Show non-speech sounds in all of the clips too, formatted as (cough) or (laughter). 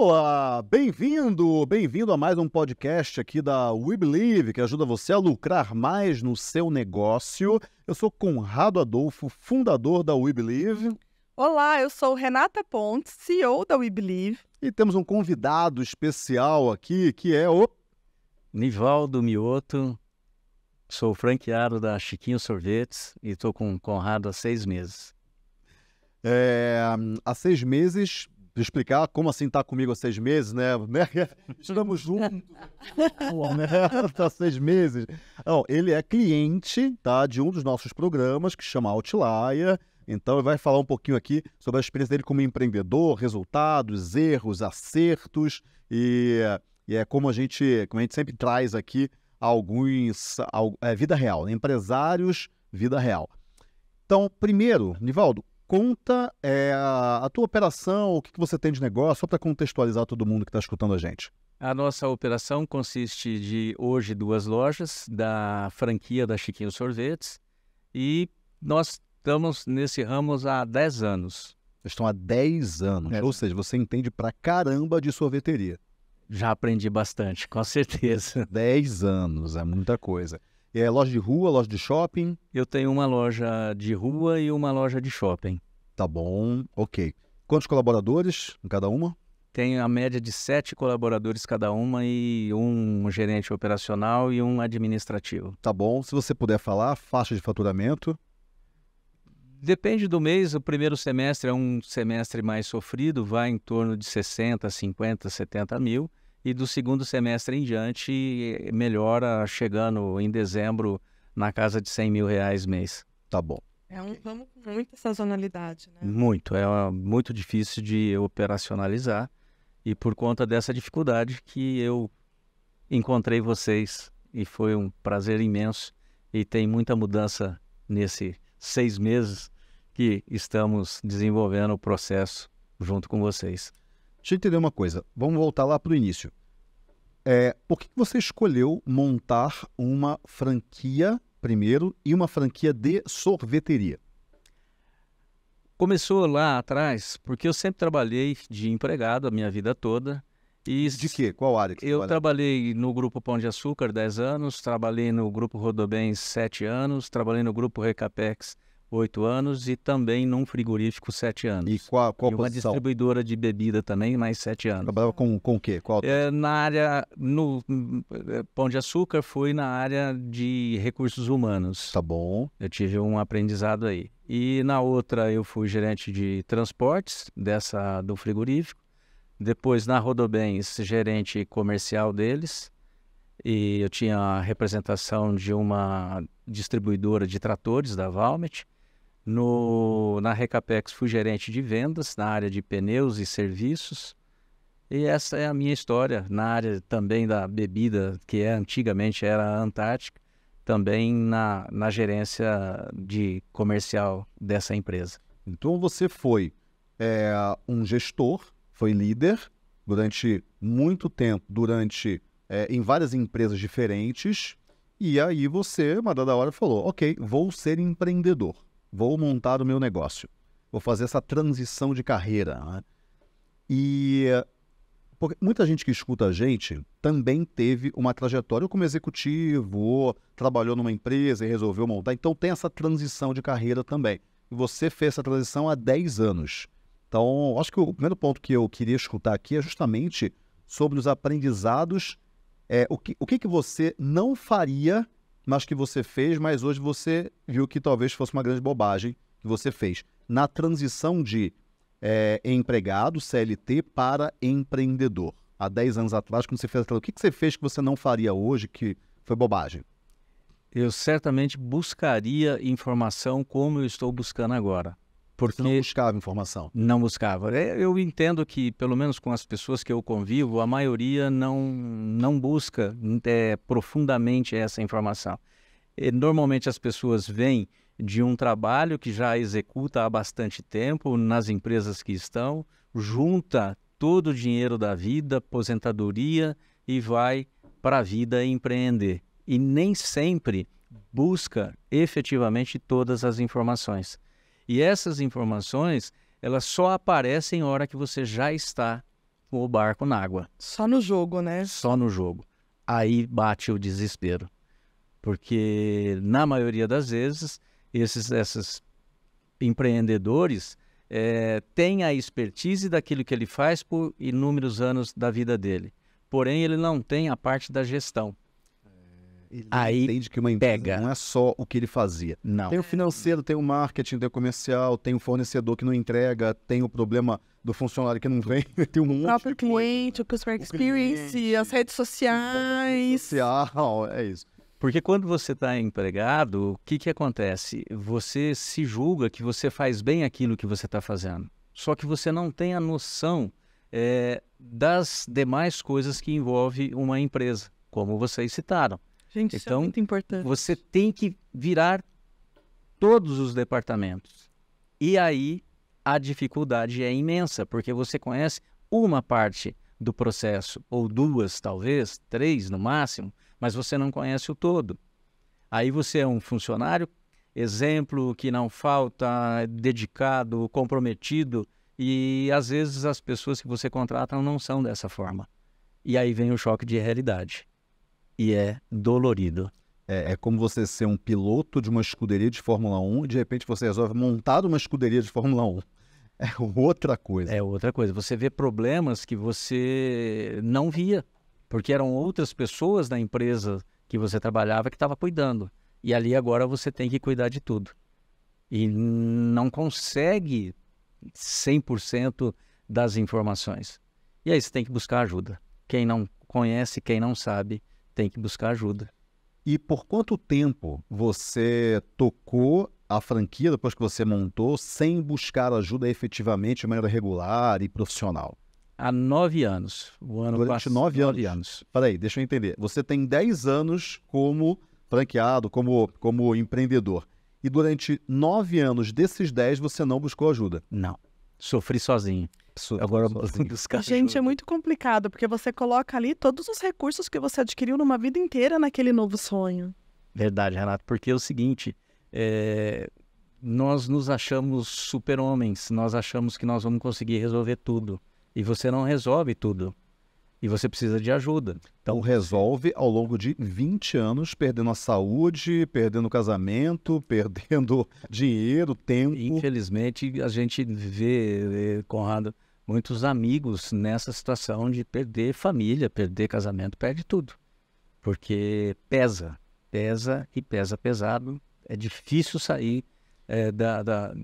Olá, bem-vindo, bem-vindo a mais um podcast aqui da We Believe, que ajuda você a lucrar mais no seu negócio. Eu sou Conrado Adolfo, fundador da We Believe. Olá, eu sou Renata Pontes, CEO da We Believe. E temos um convidado especial aqui, que é o Nivaldo Mioto. Sou franqueado da Chiquinho Sorvetes e estou com o Conrado há seis meses. É, há seis meses de explicar como assim tá comigo há seis meses, né? (laughs) Estamos juntos, né? Tá seis meses. Não, ele é cliente, tá? De um dos nossos programas que chama Outlier. Então, ele vai falar um pouquinho aqui sobre a experiência dele como empreendedor, resultados, erros, acertos e, e é como a gente, como a gente sempre traz aqui alguns é, vida real, né? empresários, vida real. Então, primeiro, Nivaldo, conta é, a, tua operação, o que, que você tem de negócio, só para contextualizar todo mundo que está escutando a gente. A nossa operação consiste de hoje duas lojas da franquia da Chiquinho Sorvetes e nós estamos nesse ramo há 10 anos. Estão há 10 anos, é. ou seja, você entende pra caramba de sorveteria. Já aprendi bastante, com certeza. 10 anos, é muita coisa. É loja de rua, loja de shopping? Eu tenho uma loja de rua e uma loja de shopping. Tá bom, ok. Quantos colaboradores em cada uma? Tem a média de sete colaboradores cada uma e um gerente operacional e um administrativo. Tá bom. Se você puder falar, faixa de faturamento? Depende do mês. O primeiro semestre é um semestre mais sofrido, vai em torno de 60, 50, 70 mil e do segundo semestre em diante melhora chegando em dezembro na casa de 100 mil reais mês. Tá bom. É um ramo com muita sazonalidade, né? Muito, é, é muito difícil de operacionalizar e por conta dessa dificuldade que eu encontrei vocês e foi um prazer imenso e tem muita mudança nesse seis meses que estamos desenvolvendo o processo junto com vocês. Deixa eu entender uma coisa, vamos voltar lá para o início. É, por que você escolheu montar uma franquia primeiro e uma franquia de sorveteria? Começou lá atrás, porque eu sempre trabalhei de empregado a minha vida toda. E de quê? Qual área? Que eu trabalhei no Grupo Pão de Açúcar 10 anos, trabalhei no Grupo Rodobens 7 anos, trabalhei no Grupo Recapex oito anos e também num frigorífico sete anos. E qual, qual e uma posição? distribuidora de bebida também mais sete anos. Trabalhava com com o quê? Qual? É, na área no é, Pão de Açúcar fui na área de recursos humanos. Tá bom. Eu tive um aprendizado aí. E na outra eu fui gerente de transportes dessa do frigorífico. Depois na Rodobens gerente comercial deles. E eu tinha a representação de uma distribuidora de tratores da Valmet no, na Recapex fui gerente de vendas na área de pneus e serviços. E essa é a minha história na área também da bebida, que é, antigamente era a Antártica, também na, na gerência de comercial dessa empresa. Então você foi é, um gestor, foi líder durante muito tempo, durante é, em várias empresas diferentes, e aí você, uma dada hora, falou: ok, vou ser empreendedor vou montar o meu negócio, vou fazer essa transição de carreira. Né? E porque muita gente que escuta a gente também teve uma trajetória como executivo, ou trabalhou numa empresa e resolveu montar, então tem essa transição de carreira também. E você fez essa transição há 10 anos. Então, acho que o primeiro ponto que eu queria escutar aqui é justamente sobre os aprendizados. É, o que, o que, que você não faria mas que você fez, mas hoje você viu que talvez fosse uma grande bobagem que você fez. Na transição de é, empregado, CLT, para empreendedor, há 10 anos atrás, quando você fez aquilo, o que, que você fez que você não faria hoje que foi bobagem? Eu certamente buscaria informação como eu estou buscando agora. Porque Você não buscava informação. Não buscava. É, eu entendo que, pelo menos com as pessoas que eu convivo, a maioria não, não busca é, profundamente essa informação. E, normalmente as pessoas vêm de um trabalho que já executa há bastante tempo nas empresas que estão, junta todo o dinheiro da vida, aposentadoria e vai para a vida empreender. E nem sempre busca efetivamente todas as informações. E essas informações, elas só aparecem na hora que você já está com o barco na água. Só no jogo, né? Só no jogo. Aí bate o desespero. Porque, na maioria das vezes, esses, esses empreendedores é, têm a expertise daquilo que ele faz por inúmeros anos da vida dele. Porém, ele não tem a parte da gestão. Ele aí entende que uma empresa pega. não é só o que ele fazia. Não. Tem o financeiro, tem o marketing, tem o comercial, tem o fornecedor que não entrega, tem o problema do funcionário que não vem, (laughs) tem um monte. O próprio cliente, o customer experience, as redes sociais. Social, é isso. Porque quando você está empregado, o que, que acontece? Você se julga que você faz bem aquilo que você está fazendo. Só que você não tem a noção é, das demais coisas que envolve uma empresa, como vocês citaram. Gente, então, isso é então, muito importante. Você tem que virar todos os departamentos. E aí a dificuldade é imensa, porque você conhece uma parte do processo, ou duas, talvez, três no máximo, mas você não conhece o todo. Aí você é um funcionário, exemplo que não falta, dedicado, comprometido, e às vezes as pessoas que você contrata não são dessa forma. E aí vem o choque de realidade e é dolorido. É, é, como você ser um piloto de uma escuderia de Fórmula 1 e de repente você resolve montar uma escuderia de Fórmula 1. (laughs) É outra coisa. É outra coisa. Você vê problemas que você não via, porque eram outras pessoas da empresa que você trabalhava que estava cuidando. E ali agora você tem que cuidar de tudo. E não consegue 100% das informações. E aí você tem que buscar ajuda. Quem não conhece, quem não sabe, tem que buscar ajuda. E por quanto tempo você tocou a franquia depois que você montou sem buscar ajuda efetivamente de maneira regular e profissional? Há nove anos. O ano Durante nove, nove anos. anos. Peraí, deixa eu entender. Você tem dez anos como franqueado, como, como empreendedor. E durante nove anos desses dez, você não buscou ajuda? Não. Sofri sozinho. Agora sozinho. (laughs) Gente, é muito complicado, porque você coloca ali todos os recursos que você adquiriu numa vida inteira naquele novo sonho. Verdade, Renato, porque é o seguinte, é... nós nos achamos super-homens, nós achamos que nós vamos conseguir resolver tudo. E você não resolve tudo e você precisa de ajuda. Então, então resolve ao longo de 20 anos, perdendo a saúde, perdendo o casamento, (laughs) perdendo dinheiro, tempo. Infelizmente, a gente vê, Conrado, muitos amigos nessa situação de perder família, perder casamento, perde tudo. Porque pesa, pesa e pesa pesado. É difícil sair é, da, da,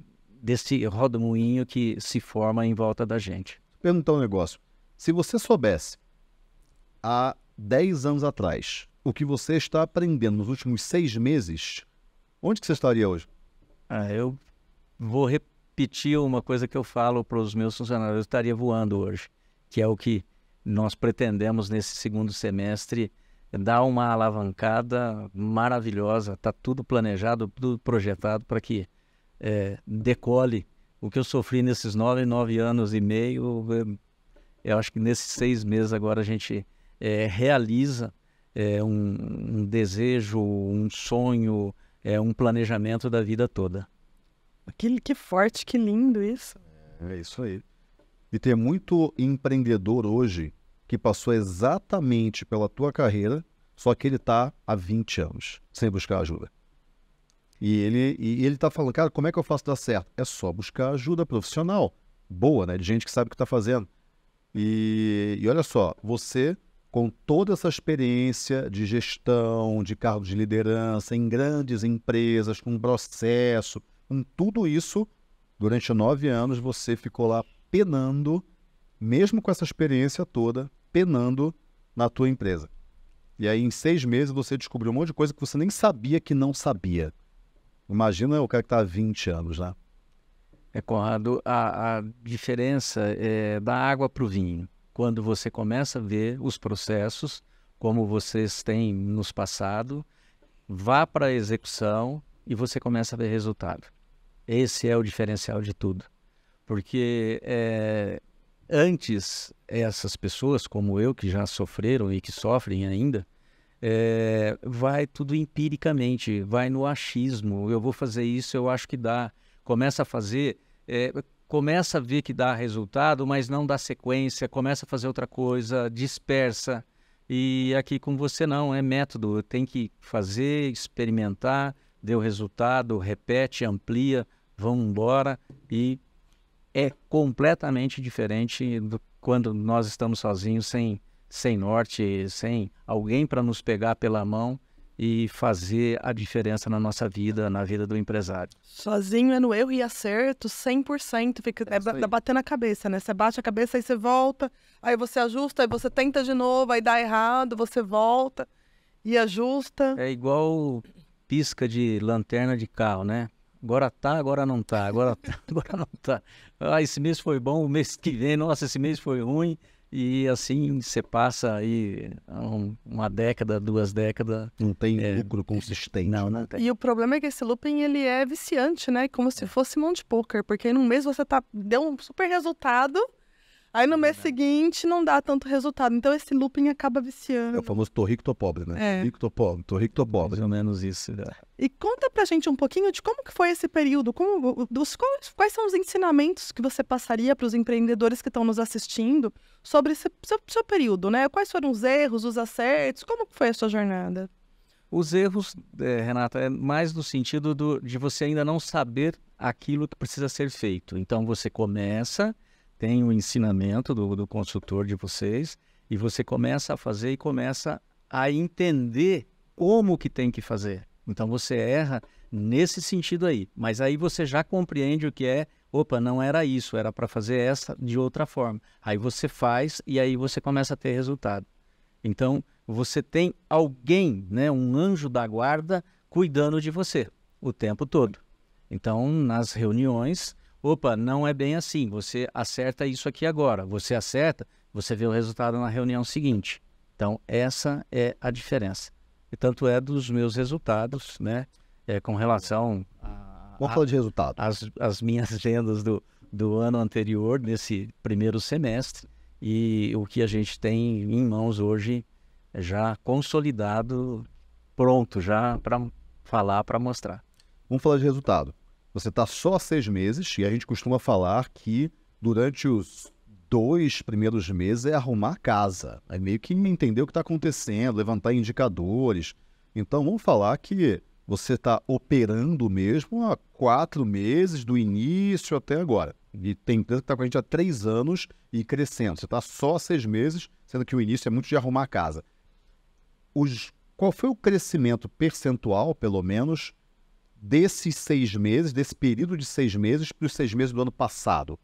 desse rodomoinho que se forma em volta da gente. Perguntar um negócio. Se você soubesse há 10 anos atrás, o que você está aprendendo nos últimos seis meses, onde que você estaria hoje? Ah, eu vou repetir uma coisa que eu falo para os meus funcionários, eu estaria voando hoje, que é o que nós pretendemos nesse segundo semestre dar uma alavancada maravilhosa, está tudo planejado, tudo projetado para que é, decole o que eu sofri nesses nove, nove anos e meio, eu acho que nesses seis meses agora a gente é, realiza é, um, um, desejo, um sonho, é, um planejamento da vida toda. Que, que forte, que lindo isso. É, é isso aí. E tem muito empreendedor hoje que passou exatamente pela tua carreira, só que ele está há 20 anos sem buscar ajuda. E ele e ele está falando, cara, como é que eu faço dar certo? É só buscar ajuda profissional boa, né? De gente que sabe o que está fazendo. E, e olha só, você com toda essa experiência de gestão, de cargos de liderança, em grandes empresas, com processo, com tudo isso, durante nove anos você ficou lá penando, mesmo com essa experiência toda, penando na tua empresa. E aí, em seis meses, você descobriu um monte de coisa que você nem sabia que não sabia. Imagina o cara que está há 20 anos, né? É, Conrado, a, a diferença é da água para o vinho quando você começa a ver os processos, como vocês têm nos passado, vá para a execução e você começa a ver resultado. Esse é o diferencial de tudo. Porque é, antes, essas pessoas, como eu, que já sofreram e que sofrem ainda, é, vai tudo empiricamente, vai no achismo. Eu vou fazer isso, eu acho que dá. Começa a fazer é, começa a ver que dá resultado, mas não dá sequência, começa a fazer outra coisa, dispersa. E aqui com você não, é método, tem que fazer, experimentar, deu resultado, repete, amplia, vão embora e é completamente diferente do quando nós estamos sozinhos, sem, sem norte, sem alguém para nos pegar pela mão e fazer a diferença na nossa vida, na vida do empresário. Sozinho é no erro e acerto, 100%, fica é, é, é batendo a cabeça, né? Você bate a cabeça, aí você volta, aí você ajusta, aí você tenta de novo, aí dá errado, você volta e ajusta. É igual pisca de lanterna de carro, né? Agora tá, agora não tá, agora tá, (laughs) agora não tá. Ah, esse mês foi bom, o mês que vem, nossa, esse mês foi ruim. E assim você passa aí uma década, duas décadas. Não tem é, lucro consistente. Não, não tem. E o problema é que esse looping ele é viciante, né? Como se é. fosse mão de poker, porque num mês você tá, deu um super resultado. Aí no mês né. seguinte não dá tanto resultado. Então esse looping acaba viciando. É o famoso tô rico, tô pobre, né? É. Rico, tô pobre, tô rico, tô pobre. Mais ou menos isso. Né? E conta pra gente um pouquinho de como que foi esse período, como, dos, quais são os ensinamentos que você passaria para os empreendedores que estão nos assistindo sobre esse seu, seu, período, né? Quais foram os erros, os acertos, como foi a sua jornada? Os erros, é, Renata, é mais no sentido do, de você ainda não saber aquilo que precisa ser feito. Então você começa tem o ensinamento do, do consultor de vocês e você começa a fazer e começa a entender como que tem que fazer. Então você erra nesse sentido aí, mas aí você já compreende o que é, opa, não era isso, era para fazer essa de outra forma. Aí você faz e aí você começa a ter resultado. Então você tem alguém, né, um anjo da guarda cuidando de você o tempo todo. Então nas reuniões opa, não é bem assim, você acerta isso aqui agora, você acerta, você vê o resultado na reunião seguinte. Então, essa é a diferença. E tanto é dos meus resultados, né, é, com relação a... Vamos falar de resultado. As, as minhas (laughs) vendas do, do ano anterior, nesse primeiro semestre, e o que a gente tem em mãos hoje é já consolidado, pronto já para falar, para mostrar. Vamos falar de resultado. Você está só há seis meses e a gente costuma falar que durante os dois primeiros meses é arrumar a casa. É meio que entender o que está acontecendo, levantar indicadores. Então vamos falar que você está operando mesmo há quatro meses, do início até agora. E tem empresa que está com a gente há três anos e crescendo. Você está só há seis meses, sendo que o início é muito de arrumar a casa. Os, qual foi o crescimento percentual, pelo menos, desses seis meses, desse período de seis meses para os seis meses do ano passado?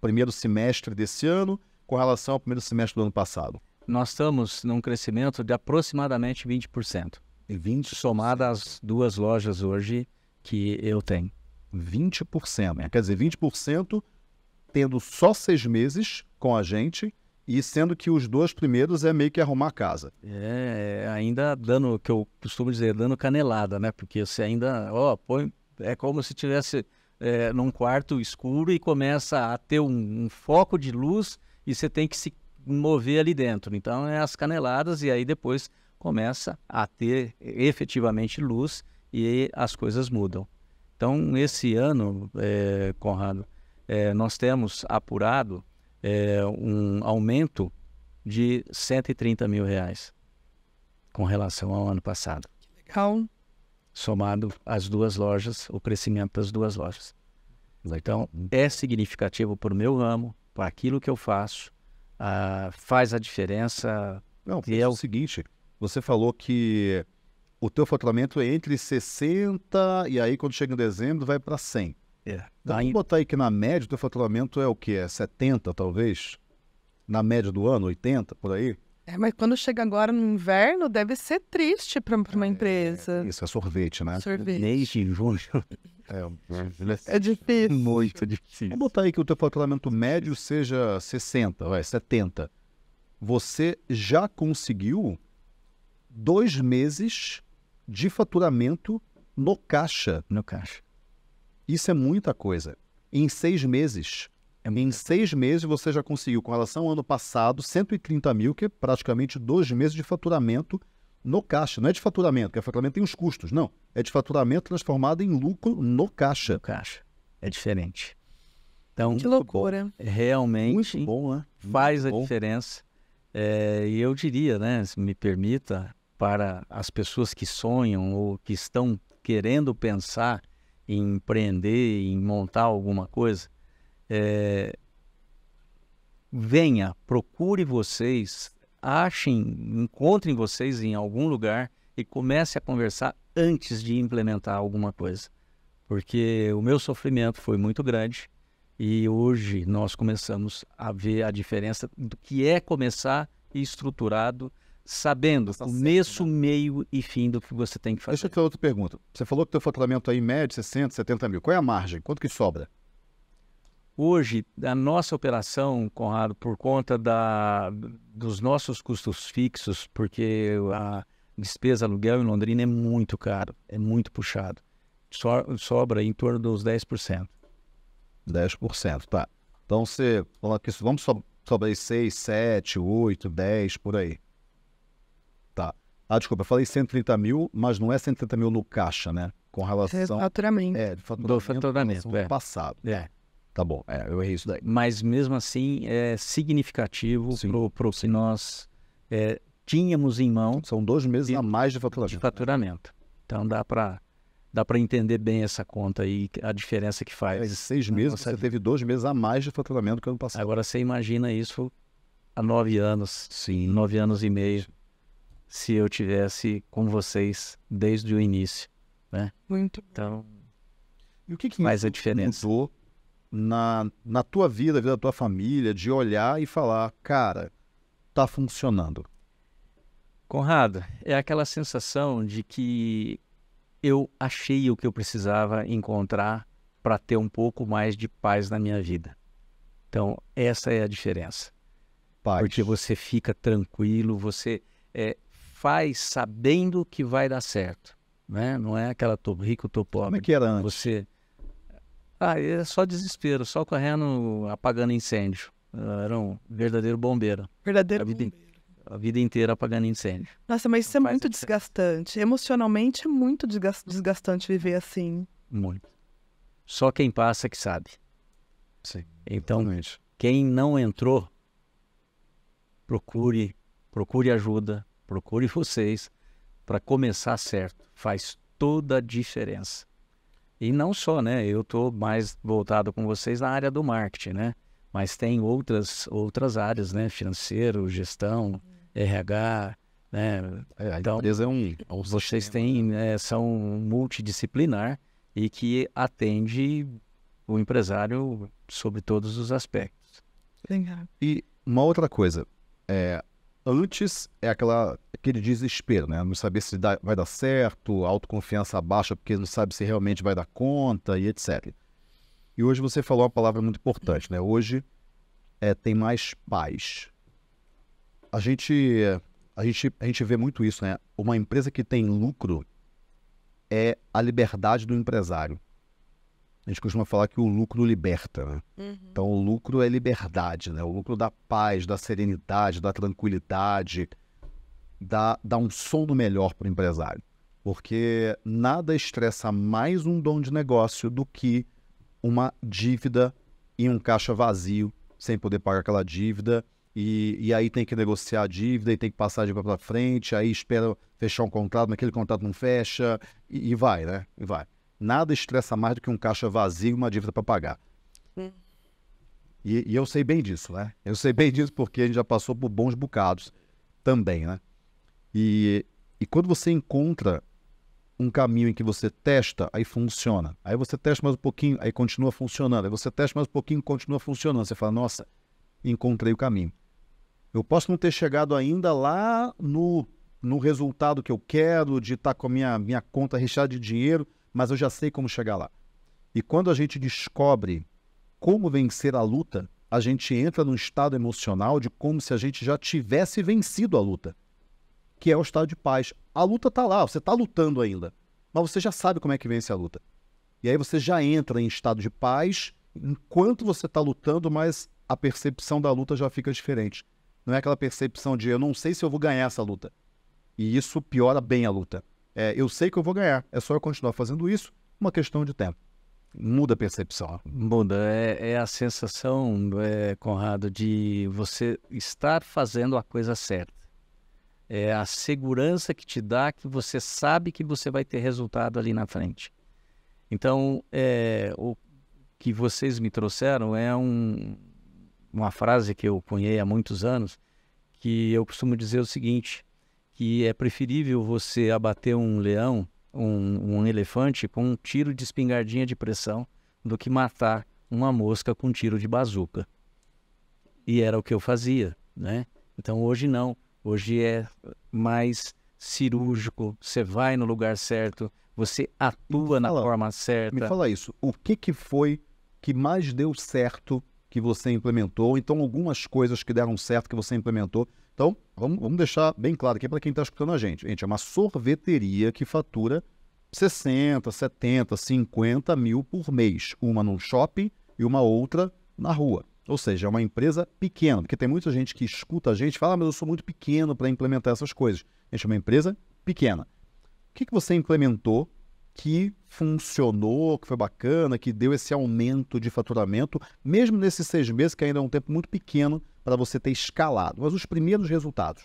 Primeiro semestre desse ano com relação ao primeiro semestre do ano passado? Nós estamos num crescimento de aproximadamente 20%. 20%? somado às duas lojas hoje que eu tenho. 20%. Né? Quer dizer, 20% tendo só seis meses com a gente e sendo que os dois primeiros é meio que arrumar casa. É, é, ainda dando, que eu costumo dizer, dando canelada, né? Porque você ainda, ó, põe, é como se tivesse é, num quarto escuro e começa a ter um, um, foco de luz e você tem que se mover ali dentro. Então é as caneladas e aí depois começa a ter efetivamente luz e as coisas mudam. Então esse ano, é, Conrado, é, nós temos apurado é, um aumento de 130 mil reais com relação ao ano passado. Legal. Somado às duas lojas, o crescimento das duas lojas. Então, é significativo para o meu ramo, para aquilo que eu faço, faz a diferença. Não, é o seguinte, você falou que o teu faturamento é entre 60 e aí quando chega em dezembro vai para 100. É. botar aí que na média o teu faturamento é o quê? É 70, talvez? Na média do ano, 80, por aí? É, mas quando chega agora no inverno, deve ser triste para uma é, empresa. Isso, é sorvete, né? Sorvete. Mês de junho. (laughs) É, é difícil. Muito difícil. Vamos botar aí que o teu faturamento médio seja 60, vai, 70. Você já conseguiu dois meses de faturamento no caixa. No caixa. Isso é muita coisa. Em seis meses, é em seis meses você já conseguiu, com relação ao ano passado, 130 mil, que é praticamente dois meses de faturamento no caixa. Não é de faturamento, porque é faturamento tem os custos, não. É de faturamento transformado em lucro no caixa. No caixa. É diferente. Então, que loucura. É realmente Muito bom, né? faz Muito a bom. diferença. É, e eu diria, né, se me permita, para as pessoas que sonham ou que estão querendo pensar em empreender, em montar alguma coisa, é, venha, procure vocês, achem, encontrem vocês em algum lugar e comece a conversar antes de implementar alguma coisa. Porque o meu sofrimento foi muito grande e hoje nós começamos a ver a diferença do que é começar estruturado sabendo o tá começo, né? meio e fim do que você tem que fazer. Deixa eu te fazer outra pergunta. Você falou que o teu faturamento aí, médio, 60, 70 mil. Qual é a margem? Quanto que sobra? Hoje, a nossa operação, Conrado, por conta da, dos nossos custos fixos, porque a despesa aluguel em Londrina é muito caro, é muito puxado. So, sobra em torno dos 10%. 10%, tá. Então, você, vamos sobrar 6, 7, 8, 10, por aí. Ah, desculpa, eu falei 130 mil, mas não é 130 mil no caixa, né? Com relação. Faturamento. É, faturamento. Do faturamento. É. Passado. É. Tá bom, é, eu errei isso daí. Mas mesmo assim é significativo para o que nós é, tínhamos em mão. São dois meses de, a mais de faturamento. De né? faturamento. Então dá para dá para entender bem essa conta aí a diferença que faz. É, seis meses, você vida. teve dois meses a mais de faturamento que ano passado. Agora você imagina isso há nove anos, sim, nove anos e meio se eu tivesse com vocês desde o início, né? Muito. Então, e o que, que faz a diferença? mudou na, na tua vida, vida da tua família, de olhar e falar, cara, tá funcionando? Conrado, é aquela sensação de que eu achei o que eu precisava encontrar para ter um pouco mais de paz na minha vida. Então, essa é a diferença. Paz. Porque você fica tranquilo, você é, faz sabendo que vai dar certo. Né? Não é aquela tô rico, tô pobre. Como é que era antes? Você... Ah, é só desespero, só correndo, apagando incêndio. Eu ah, era um verdadeiro bombeiro. Verdadeiro a vida, bombeiro. A vida inteira apagando incêndio. Nossa, mas isso é muito desgastante. Emocionalmente é muito desgastante viver assim. Muito. Só quem passa que sabe. Sim. Então, exatamente. quem não entrou, procure, procure ajuda, Procure vocês para começar certo. Faz toda a diferença. E não só, né? Eu estou mais voltado com vocês na área do marketing, né? Mas tem outras, outras áreas, né? Financeiro, gestão, uhum. RH, né? É, a então, empresa é um... É vocês têm, é, são multidisciplinar e que atende o empresário sobre todos os aspectos. Legal. E uma outra coisa, é, Antes é aquela, aquele desespero, né? Não saber se dá, vai dar certo, autoconfiança baixa porque não sabe se realmente vai dar conta e etc. E hoje você falou uma palavra muito importante, né? Hoje é, tem mais paz. A gente, a, gente, a gente vê muito isso, né? Uma empresa que tem lucro é a liberdade do empresário a gente costuma falar que o lucro liberta, né? Uhum. Então, o lucro é liberdade, né? O lucro da paz, da serenidade, da tranquilidade, dá, dá um sono melhor para o empresário. Porque nada estressa mais um dom de negócio do que uma dívida e um caixa vazio, sem poder pagar aquela dívida. E, e aí tem que negociar a dívida e tem que passar a dívida para frente, aí espera fechar um contrato, mas aquele contrato não fecha, e, e vai, né? E vai. Nada estressa mais do que um caixa vazio e uma dívida para pagar. Hum. E, e, eu sei bem disso, né? Eu sei bem disso porque a gente já passou por bons bocados também, né? E, e quando você encontra um caminho em que você testa, aí funciona. Aí você testa mais um pouquinho, aí continua funcionando. Aí você testa mais um pouquinho, continua funcionando. Você fala, nossa, encontrei o caminho. Eu posso não ter chegado ainda lá no, no resultado que eu quero, de estar tá com a minha, minha conta recheada de dinheiro, mas eu já sei como chegar lá. E quando a gente descobre como vencer a luta, a gente entra num estado emocional de como se a gente já tivesse vencido a luta, que é o estado de paz. A luta está lá, você está lutando ainda, mas você já sabe como é que vence a luta. E aí você já entra em estado de paz enquanto você está lutando, mas a percepção da luta já fica diferente. Não é aquela percepção de eu não sei se eu vou ganhar essa luta. E isso piora bem a luta. É, eu sei que eu vou ganhar, é só eu continuar fazendo isso, uma questão de tempo. Muda a percepção. Muda. É, é a sensação, é, Conrado, de você estar fazendo a coisa certa. É a segurança que te dá que você sabe que você vai ter resultado ali na frente. Então, é, o que vocês me trouxeram é um, uma frase que eu cunhei há muitos anos, que eu costumo dizer o seguinte: que é preferível você abater um leão, um, um elefante, com um tiro de espingardinha de pressão do que matar uma mosca com um tiro de bazuca. E era o que eu fazia, né? Então hoje não. Hoje é mais cirúrgico, você vai no lugar certo, você atua fala, na forma certa. Me fala isso. O que, que foi que mais deu certo que você implementou? Então, algumas coisas que deram certo que você implementou então, vamos, vamos deixar bem claro aqui para quem está escutando a gente. Gente, é uma sorveteria que fatura 60, 70, 50 mil por mês. Uma num shopping e uma outra na rua. Ou seja, é uma empresa pequena, porque tem muita gente que escuta a gente e fala, ah, mas eu sou muito pequeno para implementar essas coisas. Gente, é uma empresa pequena. O que, que você implementou que funcionou, que foi bacana, que deu esse aumento de faturamento, mesmo nesses seis meses, que ainda é um tempo muito pequeno para você ter escalado, mas os primeiros resultados?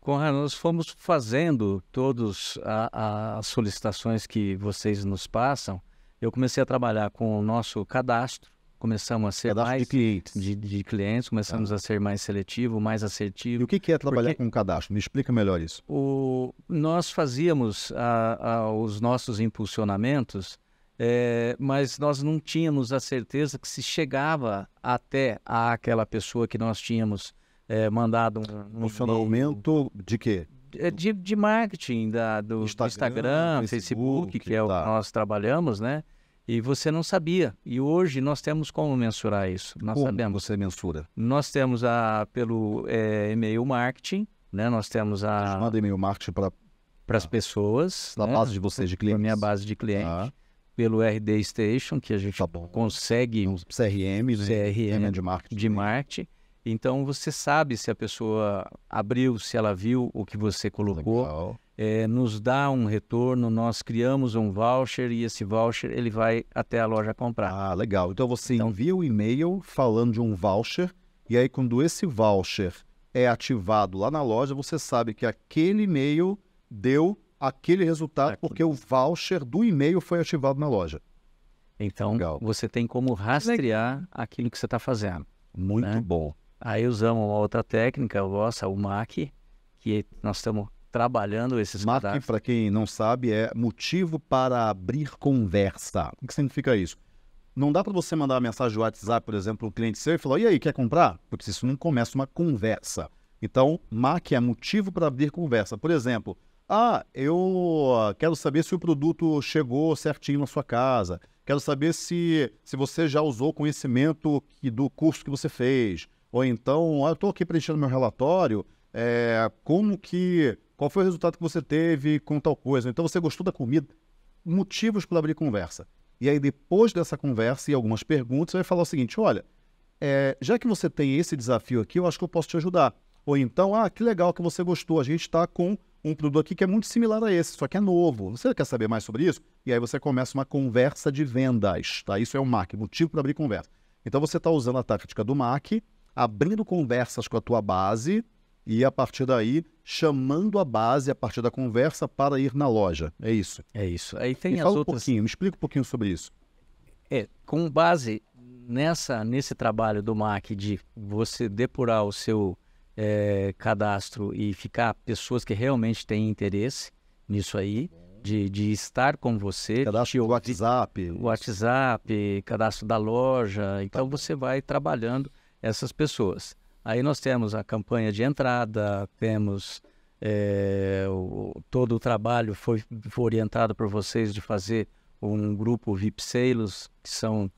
Conrad, nós fomos fazendo todas as solicitações que vocês nos passam. Eu comecei a trabalhar com o nosso cadastro, começamos a ser cadastro mais de clientes, de, de clientes começamos ah. a ser mais seletivo, mais assertivo. E o que, é trabalhar com com cadastro? Me explica melhor isso. O, nós fazíamos a, a, os nossos impulsionamentos é, mas nós não tínhamos a certeza que se chegava até aquela pessoa que nós tínhamos é, mandado um, um funcionamento de quê? Eh, de, de marketing da, do Instagram, Instagram Facebook, Facebook, que é o tá. que nós trabalhamos, né? E você não sabia. E hoje nós temos como mensurar isso. Nós como sabemos. você mensura? Nós temos a pelo é, e-mail marketing, né? Nós temos a. Você manda e-mail marketing para para as pessoas. Na né? base de vocês de clientes. minha base de clientes. Ah tá pelo RD Station, que a gente tá consegue. um CRM, né? de marketing. De marketing. Então você sabe se a pessoa abriu, se ela viu o que você colocou. É, nos dá um retorno, nós criamos um voucher e esse voucher ele vai até a loja comprar. Ah, legal. Então você então, envia o um e-mail falando de um voucher e aí quando esse voucher é ativado lá na loja, você sabe que aquele e-mail deu aquele resultado Aqui. porque o voucher do e-mail foi ativado na loja. Então, Legal. você tem como rastrear aquilo que você está fazendo. Muito né? bom. Aí usamos uma outra técnica nossa, o MAC, que nós estamos trabalhando esses MAC, para quem não sabe, é motivo para abrir conversa. O que significa isso? Não dá para você mandar uma mensagem WhatsApp, por exemplo, um cliente seu e falar, e aí, quer comprar? Porque isso não começa uma conversa. Então, MAC é motivo para abrir conversa. Por exemplo, ah, eu ah, quero saber se o produto chegou certinho na sua casa. Quero saber se, se você já usou conhecimento que, do curso que você fez. Ou então, ah, eu estou aqui preenchendo meu relatório. É, como que. Qual foi o resultado que você teve com tal coisa? Então você gostou da comida? Motivos para abrir conversa. E aí, depois dessa conversa e algumas perguntas, você vai falar o seguinte: olha, é, já que você tem esse desafio aqui, eu acho que eu posso te ajudar. Ou então, ah, que legal que você gostou, a gente está com um produto aqui que é muito similar a esse, só que é novo. Você quer saber mais sobre isso? E aí você começa uma conversa de vendas, tá? Isso é o um MAC, motivo para abrir conversa. Então você está usando a tática do MAC, abrindo conversas com a tua base e a partir daí chamando a base a partir da conversa para ir na loja. É isso. É isso. Aí tem me as outras... um pouquinho, me explica um pouquinho sobre isso. É, com base nessa nesse trabalho do MAC de você depurar o seu é, cadastro e ficar pessoas que realmente têm interesse nisso aí, de, de estar com você. Cadastro do WhatsApp. WhatsApp, cadastro da loja. Então tá. você vai trabalhando essas pessoas. Aí nós temos a campanha de entrada, temos é, o, todo o trabalho foi, foi orientado por vocês de fazer um grupo VIP sales que são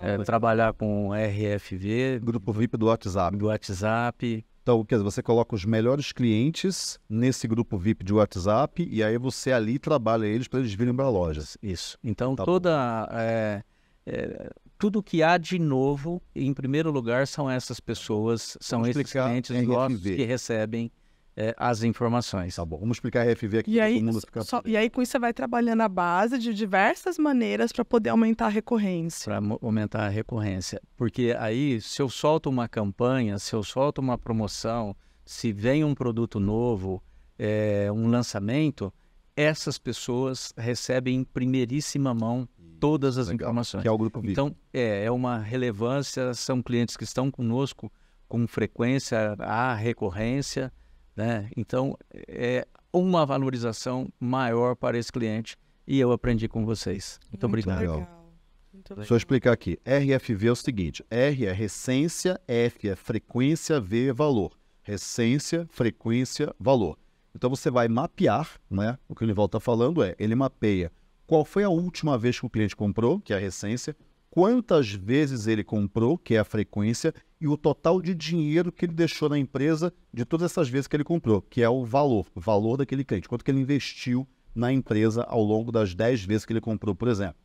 é, trabalhar com RFV. Grupo VIP do WhatsApp. Do WhatsApp, então, quer dizer, você coloca os melhores clientes nesse grupo VIP de WhatsApp e aí você ali trabalha eles para eles virem para lojas. Isso. Então, tá toda é, é, tudo que há de novo, em primeiro lugar, são essas pessoas, são esses clientes nossos que recebem é, as informações. Tá bom, vamos explicar a RFV aqui para todo mundo ficar... Só, e aí com isso você vai trabalhando a base de diversas maneiras para poder aumentar a recorrência. Para aumentar a recorrência, porque aí se eu solto uma campanha, se eu solto uma promoção, se vem um produto novo, é, um lançamento, essas pessoas recebem em primeiríssima mão todas as Legal, informações. Que é o grupo. Então, é, é uma relevância, são clientes que estão conosco com frequência, há recorrência, né? Então, é uma valorização maior para esse cliente e eu aprendi com vocês. Muito, Muito obrigado. Legal. Muito Deixa eu explicar aqui. RFV é o seguinte: R é recência, F é frequência, V é valor. Recência, frequência, valor. Então você vai mapear, né? O que o Nival está falando é, ele mapeia qual foi a última vez que o cliente comprou, que é a recência, quantas vezes ele comprou, que é a frequência, e o total de dinheiro que ele deixou na empresa de todas essas vezes que ele comprou, que é o valor, o valor daquele cliente, quanto que ele investiu na empresa ao longo das 10 vezes que ele comprou, por exemplo.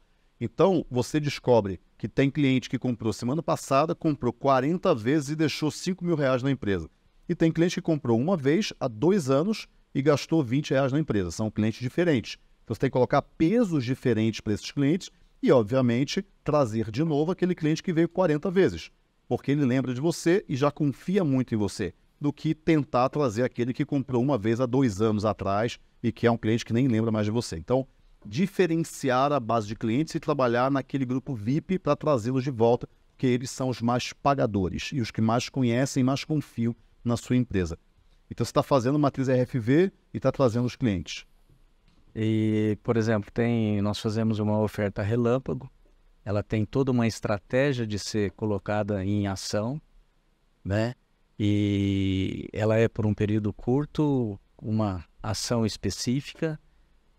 Então, você descobre que tem cliente que comprou semana passada, comprou 40 vezes e deixou 5 mil reais na empresa. E tem cliente que comprou uma vez há dois anos e gastou 20 reais na empresa. São clientes diferentes. Então, você tem que colocar pesos diferentes para esses clientes e, obviamente, trazer de novo aquele cliente que veio 40 vezes porque ele lembra de você e já confia muito em você, do que tentar trazer aquele que comprou uma vez há dois anos atrás e que é um cliente que nem lembra mais de você. Então, diferenciar a base de clientes e trabalhar naquele grupo VIP para trazê-los de volta, que eles são os mais pagadores e os que mais conhecem mais confiam na sua empresa. Então, você está fazendo matriz RFV e está trazendo os clientes. E, por exemplo, tem, nós fazemos uma oferta relâmpago, ela tem toda uma estratégia de ser colocada em ação, né? E ela é por um período curto, uma ação específica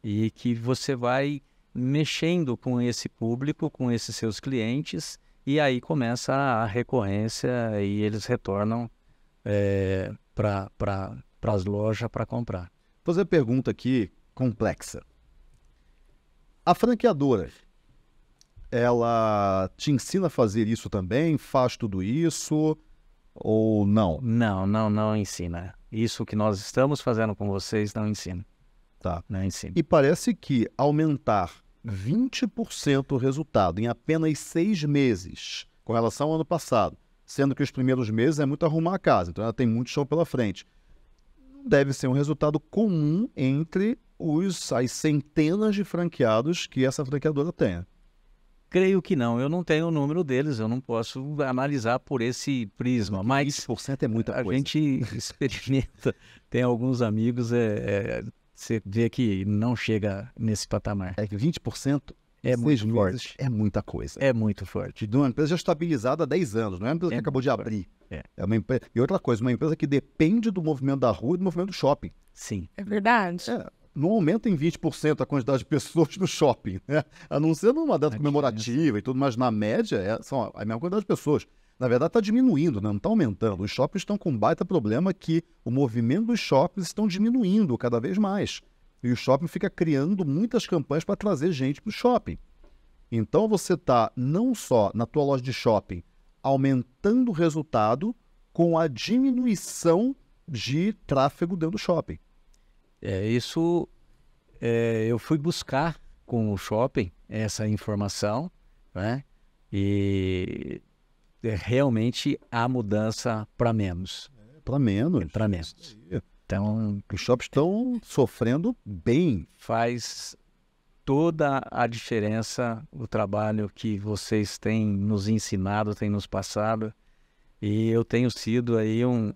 e que você vai mexendo com esse público, com esses seus clientes e aí começa a recorrência e eles retornam é, eh, para pra, as lojas para comprar. Vou fazer pergunta aqui complexa. A franqueadora ela te ensina a fazer isso também? Faz tudo isso? Ou não? Não, não, não ensina. Isso que nós estamos fazendo com vocês não ensina. Tá. Não ensina. E parece que aumentar 20% o resultado em apenas seis meses com relação ao ano passado, sendo que os primeiros meses é muito arrumar a casa, então ela tem muito chão pela frente. Deve ser um resultado comum entre os, as centenas de franqueados que essa franqueadora tenha. Creio que não. Eu não tenho o número deles, eu não posso analisar por esse prisma. Mas 20% é muita a coisa. A gente (laughs) experimenta. Tem alguns amigos, é, é, você vê que não chega nesse patamar. É que 20% é muito forte. É muita coisa. É muito forte. De uma empresa já estabilizada há 10 anos, não é uma empresa é que acabou de abrir. É. é uma empresa... E outra coisa, uma empresa que depende do movimento da rua e do movimento do shopping. Sim. É verdade. É não aumenta em 20% a quantidade de pessoas no shopping, né? A não ser numa data comemorativa e tudo, mas na média é, são a mesma quantidade de pessoas. Na verdade, está diminuindo, né? não está aumentando. Os shoppings estão com um baita problema que o movimento dos shoppings estão diminuindo cada vez mais. E o shopping fica criando muitas campanhas para trazer gente para o shopping. Então você está não só na tua loja de shopping aumentando o resultado com a diminuição de tráfego dentro do shopping. É, isso é, eu fui buscar com o shopping essa informação, né? E é, realmente há mudança para menos. É, para menos? É, para menos. Então, os shoppings estão sofrendo bem. Faz toda a diferença o trabalho que vocês têm nos ensinado, têm nos passado. E eu tenho sido aí um,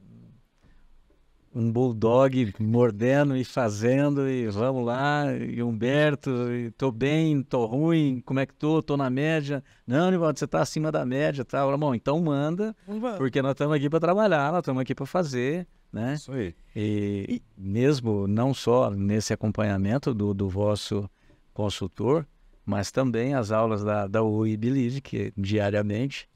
um bulldog mordendo e fazendo e vamos lá, e Humberto, e tô bem, tô ruim, como é que tô? Tô na média. Não, Nivaldo, você tá acima da média, tá? Bom, então manda, porque nós estamos aqui para trabalhar, nós estamos aqui para fazer, né? Isso aí. E, e, mesmo não só nesse acompanhamento do, do vosso consultor, mas também as aulas da, da UI Believe, que diariamente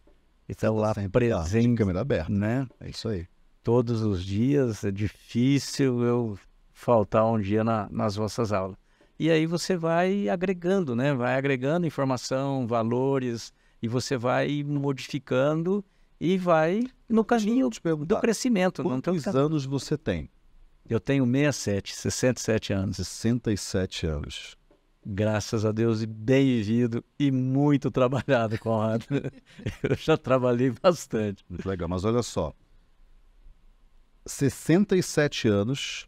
estão lá presentes. Câmera aberta. Né? É isso aí todos os dias, é difícil eu faltar um dia na, nas vossas aulas. E aí você vai agregando, né? Vai agregando informação, valores, e você vai modificando e vai no caminho do crescimento. Quantos não anos você tem? Eu tenho 67, 67 anos. 67 anos. Graças a Deus, e bem vivido e muito (laughs) trabalhado, Conrado. eu já trabalhei bastante. Muito legal, mas olha só, 67 anos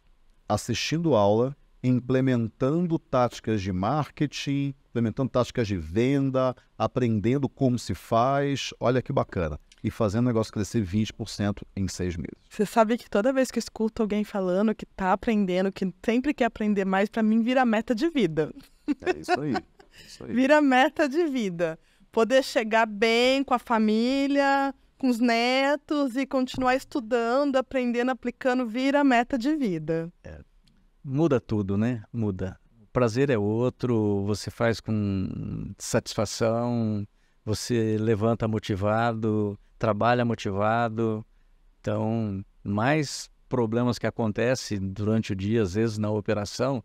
assistindo aula, implementando táticas de marketing, implementando táticas de venda, aprendendo como se faz. Olha que bacana. E fazendo o negócio crescer 20% em seis meses. Você sabe que toda vez que eu escuto alguém falando que está aprendendo, que sempre quer aprender mais, para mim vira meta de vida. É isso aí. É isso aí. (laughs) vira meta de vida. Poder chegar bem com a família, com os netos e continuar estudando, aprendendo, aplicando, vira meta de vida. É. Muda tudo, né? Muda. O prazer é outro, você faz com satisfação, você levanta motivado, trabalha motivado. Então, mais problemas que acontecem durante o dia, às vezes na operação,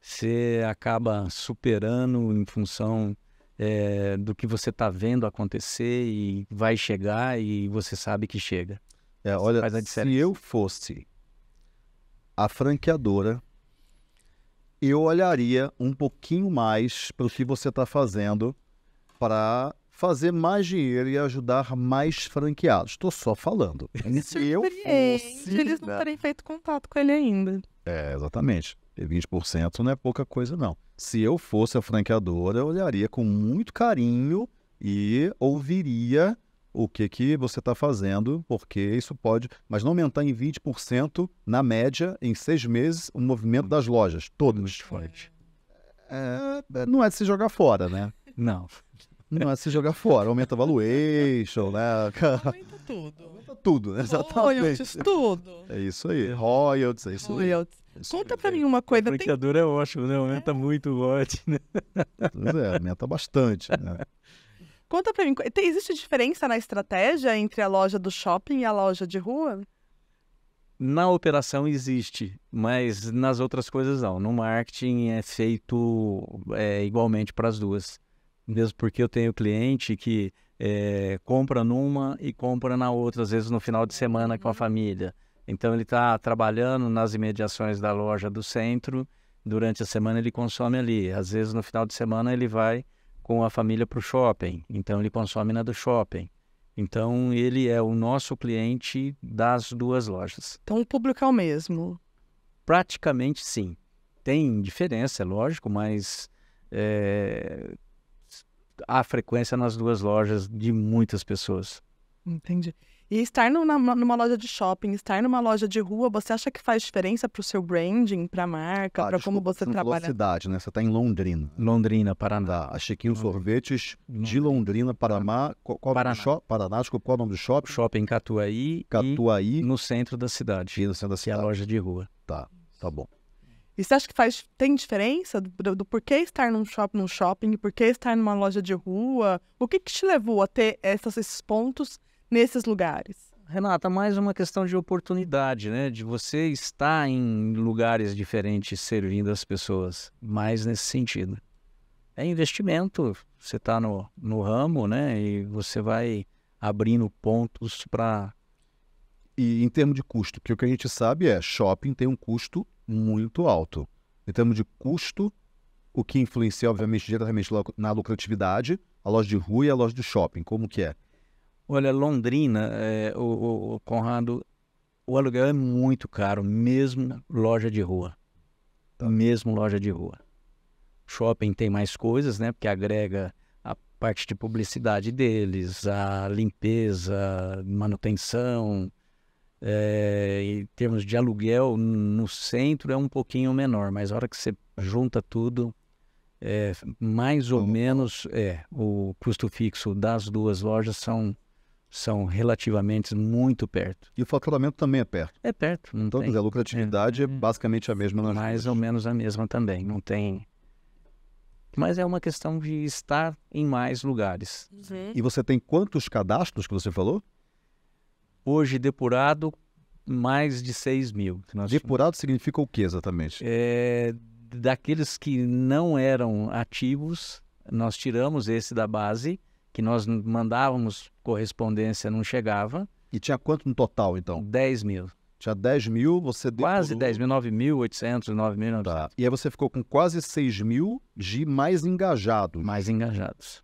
você acaba superando em função é, do que você está vendo acontecer e vai chegar e você sabe que chega. É, olha, se eu fosse a franqueadora, eu olharia um pouquinho mais para o que você está fazendo para fazer mais dinheiro e ajudar mais franqueados. Estou só falando. É se eu fosse, eles não né? terem feito contato com ele ainda. É, exatamente. 20% é, não é pouca coisa, não. Se eu fosse a franqueadora, eu olharia com muito carinho e ouviria o que, que você está fazendo, porque isso pode, mas não aumentar em 20% na média em seis meses o movimento das lojas, todas. É, é, não é de se jogar fora, né? (laughs) Não. Não é de se jogar fora, aumenta a valuation, né? Aumenta tudo. Aumenta tudo, né? exatamente. Royalties, tudo. É isso aí, royalties, é isso royalties. aí. Conta para mim uma coisa. Franqueador tem... é ótimo, né? Aumenta é. muito o lote, né? Pois é, aumenta bastante, né? Conta para mim, existe diferença na estratégia entre a loja do shopping e a loja de rua? Na operação existe, mas nas outras coisas não. No marketing é feito é, igualmente para as duas. Mesmo porque eu tenho cliente que é, compra numa e compra na outra, às vezes no final de semana com a uhum. família. Então ele está trabalhando nas imediações da loja do centro. Durante a semana ele consome ali. Às vezes no final de semana ele vai com a família para o shopping. Então ele consome na do shopping. Então ele é o nosso cliente das duas lojas. Então o público é o mesmo? Praticamente sim. Tem diferença, é lógico, mas é... há frequência nas duas lojas de muitas pessoas. Entendi. E estar numa, numa, loja de shopping, estar numa loja de rua, você acha que faz diferença para o seu branding, para a marca, ah, para como você, você trabalha? Você cidade, né? Você está em Londrina. Londrina, Paraná. Tá. A Chiquinho Londrina. Sorvetes de Londrina, Paraná. Qual, qual Paraná. Shop, Paraná, desculpa, qual é o nome do shopping? Shopping Catuaí. Catuaí. no centro da cidade. E no centro da é cidade. E a loja de rua. Tá, tá bom. E você acha que faz, tem diferença do, do, do porquê estar num, shop, num shopping, porquê estar numa loja de rua? O que, que te levou a ter essas, esses pontos nesses lugares? Renata, mais uma questão de oportunidade, né? De você estar em lugares diferentes servindo as pessoas, mais nesse sentido. É investimento, você está no, no ramo, né? E você vai abrindo pontos para. E em termos de custo, porque o que a gente sabe é shopping tem um custo muito alto. Em termos de custo, o que influencia, obviamente, diretamente na lucratividade, a loja de rua e a loja de shopping, como que é? Olha, Londrina, é, o, o Conrado, o aluguel é muito caro, mesmo tá. loja de rua. Tá. Mesmo loja de rua. Shopping tem mais coisas, né? Porque agrega a parte de publicidade deles, a limpeza, manutenção, é, em termos de aluguel, no centro é um pouquinho menor, mas a hora que você junta tudo, é, mais ou menos é, o custo fixo das duas lojas são são relativamente muito perto. E o faturamento também é perto? É perto. Não então, tem. a lucratividade é, é, é. basicamente a mesma. Mais ou menos a mesma também, não tem... Mas é uma questão de estar em mais lugares. E você tem quantos cadastros que você falou? Hoje, depurado, mais de 6 mil. depurado significa o que exatamente? É, daqueles que não eram ativos, nós tiramos esse da base que nós mandávamos correspondência não chegava. E tinha quanto no total, então? 10 mil. Tinha 10 mil, você deu. Quase 10 mil, 9.800, 9.900. Tá. E aí você ficou com quase 6 mil de mais engajados. Mais engajados.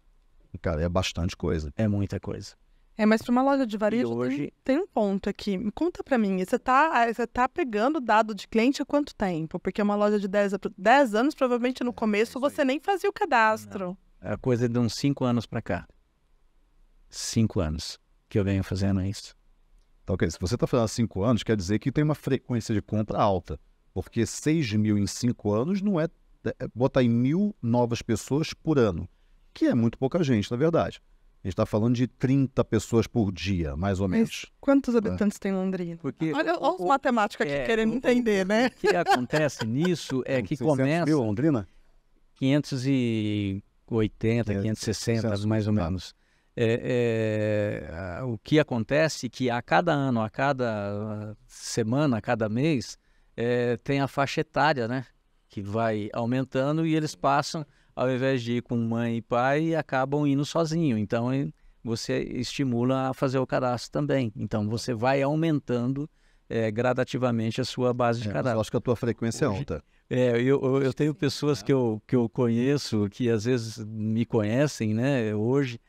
Cara, é bastante coisa. É muita coisa. É, mas para uma loja de varejo hoje... tem, um ponto aqui. Conta para mim, você tá, eh, você tá pegando dado de cliente há quanto tempo? Porque uma loja de 10, 10 anos, provavelmente no é, começo, é você nem fazia o cadastro. Não. É coisa de uns 5 anos para cá cinco anos que eu venho fazendo é isso. Então, ok, se você está fazendo há cinco anos, quer dizer que tem uma frequência de compra alta, porque 6 mil em cinco anos não é, Bota é, é, botar em mil novas pessoas por ano, que é muito pouca gente, na verdade. A gente está falando de 30 pessoas por dia, mais ou menos. Mas quantos habitantes é. tem Londrina? Porque olha, olha os matemáticos é, que querendo entender, né? O que acontece nisso é que começa... mil Londrina? 580, 560, 560 mais ou tá. menos é, é, o que acontece é que a cada ano, a cada semana, a cada mês, é, tem a faixa etária, né? Que vai aumentando e eles passam, ao invés de ir com mãe e pai, acabam indo sozinho. Então você estimula a fazer o cadastro também. Então você vai aumentando é, gradativamente a sua base de é, cadastro. Eu acho que a tua frequência é alta. É, eu, eu, eu tenho pessoas que eu, que eu conheço, que às vezes me conhecem, né? Hoje,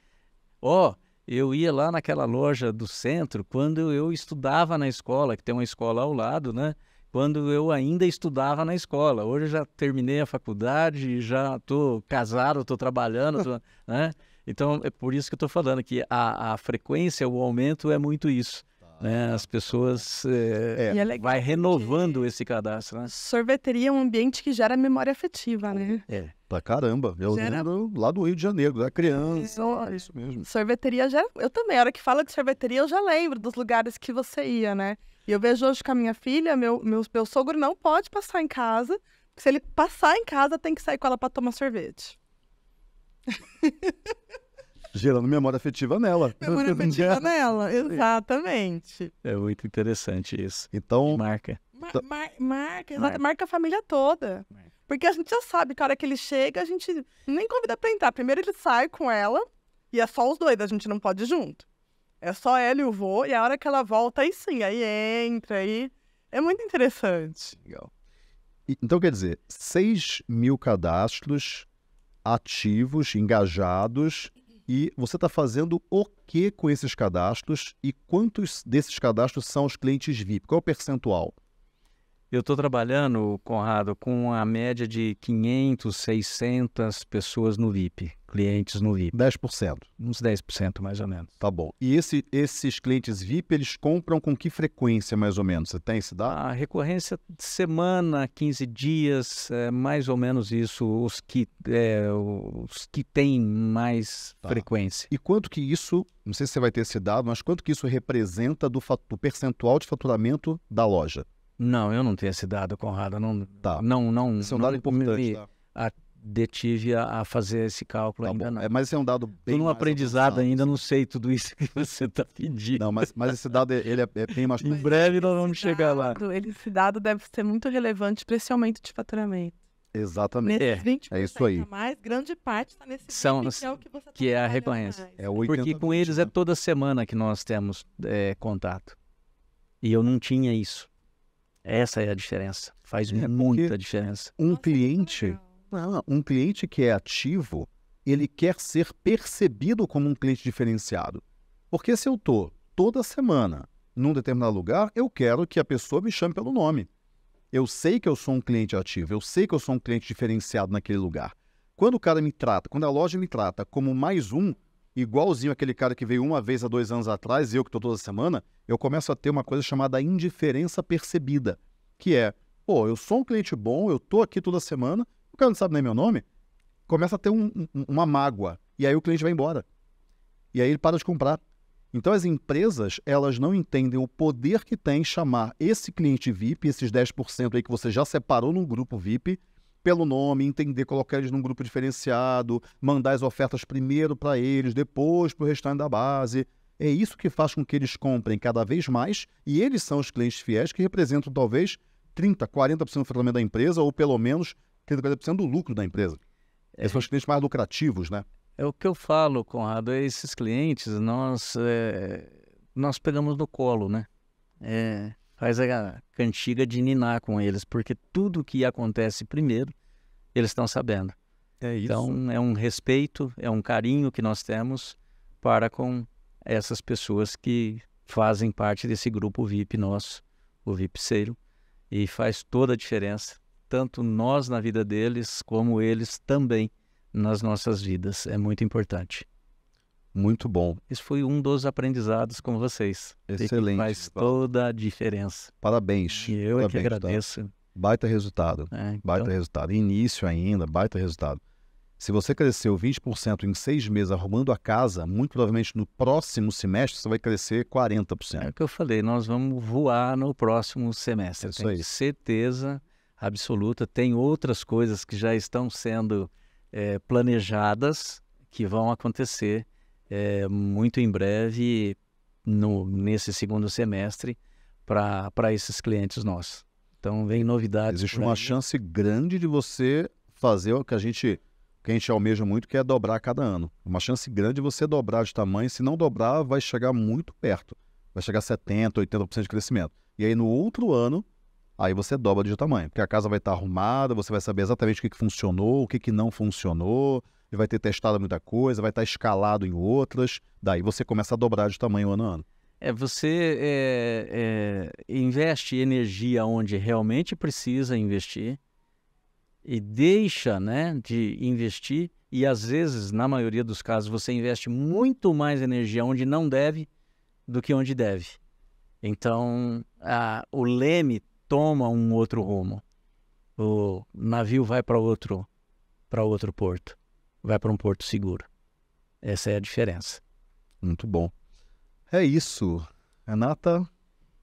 Ó, oh, eu ia lá naquela loja do centro quando eu estudava na escola, que tem uma escola ao lado, né? Quando eu ainda estudava na escola. Hoje eu já terminei a faculdade, já estou casado, estou trabalhando, tô, (laughs) né? Então é por isso que eu estou falando que a, a frequência, o aumento é muito isso. Né? As pessoas eh, é, é vai renovando esse cadastro. Né? Sorveteria é um ambiente que gera memória afetiva, né? É. Pra caramba, eu gera... lembro lá do Rio de Janeiro, da criança. Então, é isso mesmo. Sorveteria já. Eu também, a hora que fala de sorveteria, eu já lembro dos lugares que você ia, né? E eu vejo hoje com a minha filha, meu, meu, meu sogro não pode passar em casa. Se ele passar em casa, tem que sair com ela para tomar sorvete. (laughs) gerando memória afetiva nela. Memória (laughs) né? afetiva (laughs) nela, é. exatamente. É muito interessante isso. Então. Marca. Mar, então mar, marca, marca, marca a família toda. Porque a gente já sabe que a hora que ele chega, a gente nem convida pra entrar. Primeiro ele sai com ela e é só os dois, a gente não pode ir junto. É só ela e o vô, e a hora que ela volta, aí sim, aí entra, aí. É muito interessante. Legal. Então, quer dizer, 6 mil cadastros ativos, engajados, e você está fazendo o que com esses cadastros e quantos desses cadastros são os clientes VIP? Qual é o percentual? Eu estou trabalhando, Conrado, com a média de 500, 600 pessoas no VIP, clientes no VIP. 10%? Uns 10% mais ou menos. Tá bom. E esse, esses clientes VIP, eles compram com que frequência mais ou menos? Você tem esse dado? A recorrência de semana, 15 dias, é mais ou menos isso, os que, é, os que têm mais tá. frequência. E quanto que isso, não sei se você vai ter esse dado, mas quanto que isso representa do, do percentual de faturamento da loja? Não, eu não tenho esse dado, Conrado. Não, tá. não, não. Esse é um dado importante, me, tá? a, detive a, a, fazer esse cálculo tá ainda não. É, mas esse é um dado bem. Estou num aprendizado ainda, não sei tudo isso que você está pedindo. Não, mas, mas esse dado é, ele é, é bem mais. em breve nós vamos chegar lá. Ele, esse dado deve ser muito relevante para esse aumento de faturamento. Exatamente. É, é, isso aí. mais, grande parte está nesse São, que, é tá que é a recorrência. É Porque com eles né? é toda semana que nós temos é, contato. E eu não tinha isso. Essa é a diferença. Faz é muita diferença. Um cliente, ah, um cliente que é ativo, ele quer ser percebido como um cliente diferenciado. Porque se eu tô toda semana num determinado lugar, eu quero que a pessoa me chame pelo nome. Eu sei que eu sou um cliente ativo, eu sei que eu sou um cliente diferenciado naquele lugar. Quando o cara me trata, quando a loja me trata como mais um, igualzinho aquele cara que veio uma vez há dois anos atrás, eu que estou toda semana, eu começo a ter uma coisa chamada indiferença percebida, que é, pô, eu sou um cliente bom, eu estou aqui toda semana, o cara não sabe nem meu nome, começa a ter um, um, uma mágoa, e aí o cliente vai embora. E aí ele para de comprar. Então as empresas, elas não entendem o poder que tem chamar esse cliente VIP, esses 10% aí que você já separou num grupo VIP, pelo nome, entender, colocar eles num grupo diferenciado, mandar as ofertas primeiro para eles, depois para o restante da base. É isso que faz com que eles comprem cada vez mais e eles são os clientes fiéis que representam talvez 30%, 40% do faturamento da empresa ou pelo menos 30%, 40% do lucro da empresa. É. Esses são os clientes mais lucrativos, né? É o que eu falo, Conrado, é esses clientes nós, é, nós pegamos no colo, né? É, faz a cantiga de ninar com eles, porque tudo que acontece primeiro, eles estão sabendo. É isso. Então, é um respeito, é um carinho que nós temos para com essas pessoas que fazem parte desse grupo VIP nosso, o VIP Seiro, e faz toda a diferença, tanto nós na vida deles, como eles também nas nossas vidas. É muito importante. Muito bom. Isso foi um dos aprendizados com vocês. Excelente. faz toda a diferença. Parabéns. E eu Parabéns, é que tá? agradeço. Tá? Baita resultado. É, então... Baita resultado. Início ainda, baita resultado. Se você cresceu 20% em seis meses arrumando a casa, muito provavelmente no próximo semestre você vai crescer 40%. É o que eu falei, nós vamos voar no próximo semestre. É isso aí. certeza absoluta. Tem outras coisas que já estão sendo é, planejadas que vão acontecer é, muito em breve, no, nesse segundo semestre, para esses clientes nossos. Então, vem novidades. Existe uma chance grande de você fazer o que a gente que a gente almeja muito, que é dobrar cada ano. Uma chance grande de você dobrar de tamanho. Se não dobrar, vai chegar muito perto. Vai chegar a 70%, 80% de crescimento. E aí, no outro ano, aí você dobra de tamanho. Porque a casa vai estar arrumada, você vai saber exatamente o que, que funcionou, o que, que não funcionou, e vai ter testado muita coisa, vai estar tá escalado em outras, daí você começa a dobrar de tamanho ano a ano. É, você é, é, investe energia onde realmente precisa investir e deixa né, de investir. E às vezes, na maioria dos casos, você investe muito mais energia onde não deve do que onde deve. Então, a, o leme toma um outro rumo. O navio vai para outro, outro porto vai para um porto seguro. Essa é a diferença. Muito bom. É isso. Renata?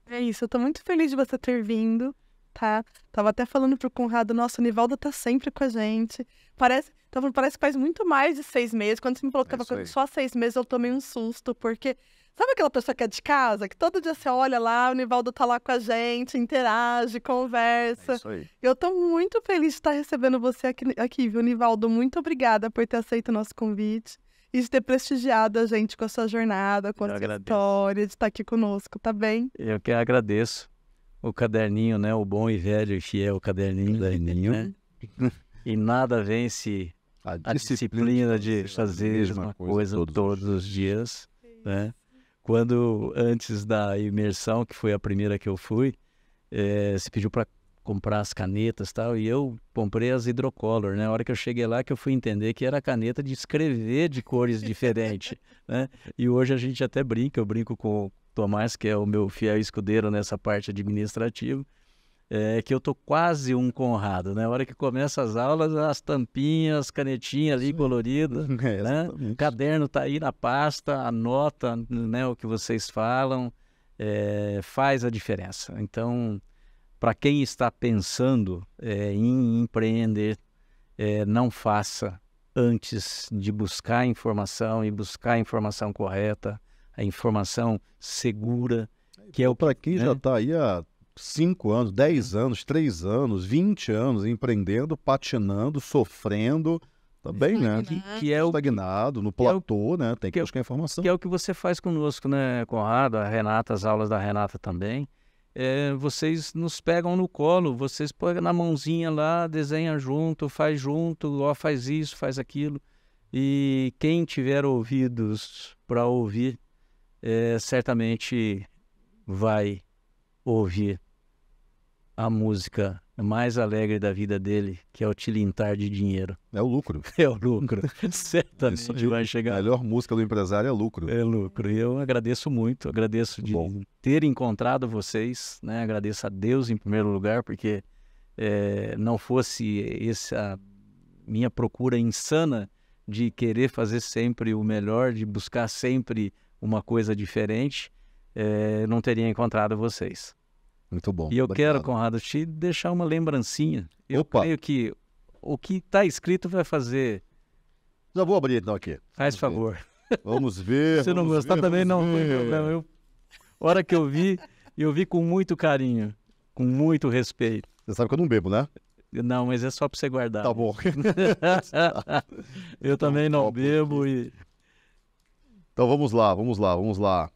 É isso. Eu estou muito feliz de você ter vindo, tá? Tava até falando pro Conrado, nossa, o Nivaldo tá sempre com a gente. Parece, tava, parece que faz muito mais de seis meses. Quando você me falou que é tava só seis meses, eu tomei um susto, porque Sabe aquela pessoa que é de casa, que todo dia você olha lá, o Nivaldo tá lá com a gente, interage, conversa. É isso aí. Eu tô muito feliz de estar recebendo você aqui, aqui, viu, Nivaldo? Muito obrigada por ter aceito o nosso convite e de ter prestigiado a gente com a sua jornada, com a sua história, de estar aqui conosco, tá bem? Eu que agradeço. O caderninho, né? O bom e velho e fiel é caderninho. Caderninho. Né? (laughs) e nada vence a disciplina, a disciplina de fazer a mesma coisa, coisa todos os dias, né? quando antes da imersão, que foi a primeira que eu fui, é, se pediu para comprar as canetas e tal, e eu comprei as hidrocolor, né? A hora que eu cheguei lá que eu fui entender que era caneta de escrever de cores diferentes, (laughs) né? E hoje a gente até brinca, eu brinco com o Tomás, que é o meu fiel escudeiro nessa parte administrativa, é, que eu tô quase um Conrado, né? A hora que começa as aulas, as tampinhas, canetinhas ali coloridas, (laughs) é, né? O caderno tá aí na pasta, anota né, o que vocês falam, é, faz a diferença. Então, para quem está pensando é, em empreender, é, não faça antes de buscar a informação e buscar a informação correta, a informação segura que é o para quem né? já está aí há 5 anos, 10 uhum. anos, 3 anos, 20 anos empreendendo, patinando, sofrendo, também, tá é né? É uhum. é né? Que, que, é o estagnado, no platô, é o, né? Tem que, que buscar informação. Que é o que você faz conosco, né, Conrado, a Renata, as aulas da Renata também. É, vocês nos pegam no colo, vocês põem na mãozinha lá, desenha junto, faz junto, ó, faz isso, faz aquilo. E quem tiver ouvidos para ouvir, é, certamente vai ouvir a música mais alegre da vida dele, que é o tilintar de dinheiro. É o lucro. (laughs) É o lucro. (laughs) Certamente vai chegar. A melhor música do empresário é lucro. É lucro. E eu agradeço muito, agradeço de Bom. ter encontrado vocês, né? Agradeço a Deus em primeiro lugar, porque é, não fosse essa minha procura insana de querer fazer sempre o melhor, de buscar sempre uma coisa diferente, é, não teria encontrado vocês. Muito bom. E eu Obrigado. quero, Conrado, te deixar uma lembrancinha. Eu Opa. creio que o que está escrito vai fazer. Já vou abrir então aqui. Faz vamos favor. Ver. Vamos ver. (laughs) Se não gostar ver, também não tem problema. Eu, hora que eu vi, eu vi com muito carinho, com muito respeito. Você sabe que eu não bebo, né? Não, mas é só para você guardar. Tá bom. (laughs) (laughs) eu também então, não bebo e. Então vamos lá, vamos lá, vamos lá.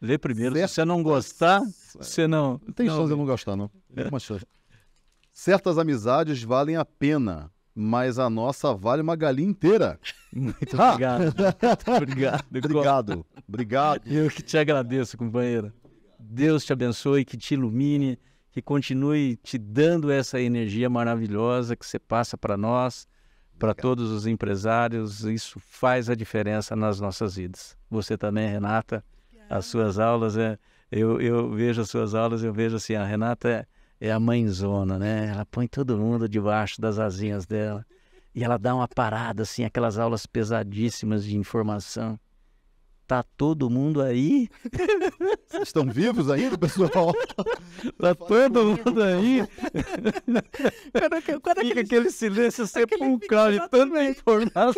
Lê primeiro. Se você não gostar, né? Você não. Não tem não, chance de eu não gostar, não. Nenhuma chance. Certas amizades valem a pena, mas a nossa vale uma galinha inteira. Muito obrigado. (laughs) obrigado. Obrigado. Obrigado. Eu que te agradeço, companheira. Deus te abençoe, que te ilumine, que continue te dando essa energia maravilhosa que você passa para nós, para todos os empresários. Isso faz a diferença nas nossas vidas. Você também, Renata, as suas aulas é eu, eu vejo as suas aulas, eu vejo assim, a Renata é, é a mãezona, né? Ela põe todo mundo debaixo das asinhas dela. E ela dá uma parada, assim, aquelas aulas pesadíssimas de informação. Tá todo mundo aí? Vocês estão vivos ainda, pessoal? (laughs) tá todo mundo aí? Caraca, quando Fica aquele, aquele silêncio sepulcral de tanta informação.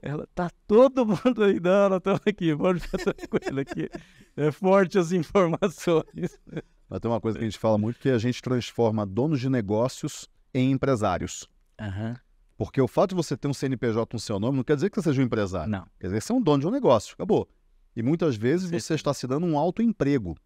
Ela, tá todo mundo aí? Não, ela tá aqui, pode ficar tranquilo aqui. É forte as informações. Mas tem uma coisa que a gente fala muito, que é a gente transforma donos de negócios em empresários. Uhum. Porque o fato de você ter um CNPJ no seu nome não quer dizer que você seja um empresário. Não. Quer dizer que você é um dono de um negócio. Acabou. E muitas vezes Sim. você está se dando um autoemprego.